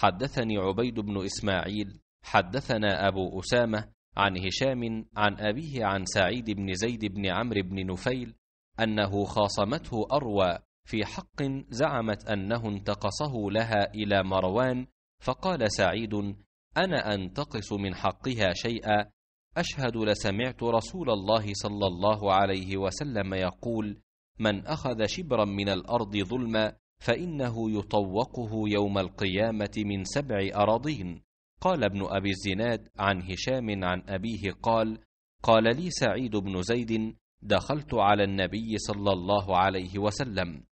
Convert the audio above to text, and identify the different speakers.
Speaker 1: حدثني عبيد بن إسماعيل
Speaker 2: حدثنا أبو أسامة عن هشام عن أبيه عن سعيد بن زيد بن عمرو بن نفيل أنه خاصمته أروى في حق زعمت أنه انتقصه لها إلى مروان فقال سعيد أنا أنتقص من حقها شيئا أشهد لسمعت رسول الله صلى الله عليه وسلم يقول من أخذ شبرا من الأرض ظلما فانه يطوقه يوم القيامه من سبع اراضين قال ابن ابي الزناد عن هشام عن ابيه قال قال لي سعيد بن زيد
Speaker 1: دخلت على النبي صلى الله عليه وسلم